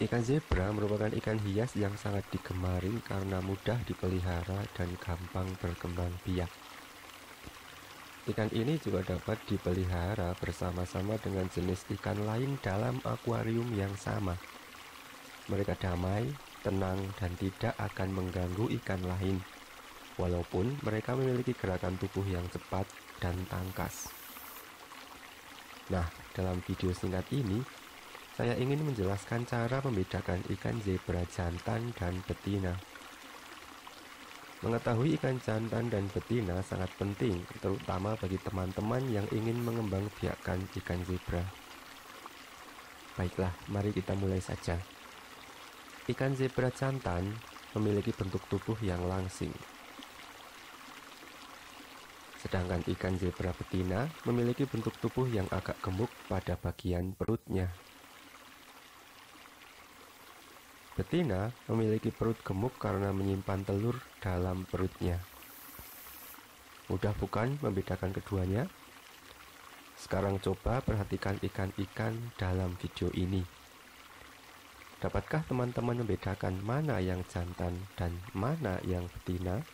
Ikan zebra merupakan ikan hias yang sangat digemari karena mudah dipelihara dan gampang berkembang biak. Ikan ini juga dapat dipelihara bersama-sama dengan jenis ikan lain dalam akuarium yang sama. Mereka damai, tenang, dan tidak akan mengganggu ikan lain, walaupun mereka memiliki gerakan tubuh yang cepat dan tangkas. Nah, dalam video singkat ini, saya ingin menjelaskan cara membedakan ikan zebra jantan dan betina. Mengetahui ikan jantan dan betina sangat penting, terutama bagi teman-teman yang ingin mengembangbiakkan ikan zebra. Baiklah, mari kita mulai saja. Ikan zebra jantan memiliki bentuk tubuh yang langsing. Sedangkan ikan zebra betina memiliki bentuk tubuh yang agak gemuk pada bagian perutnya. Betina memiliki perut gemuk karena menyimpan telur dalam perutnya. Mudah bukan membedakan keduanya? Sekarang coba perhatikan ikan-ikan dalam video ini. Dapatkah teman-teman membedakan mana yang jantan dan mana yang betina?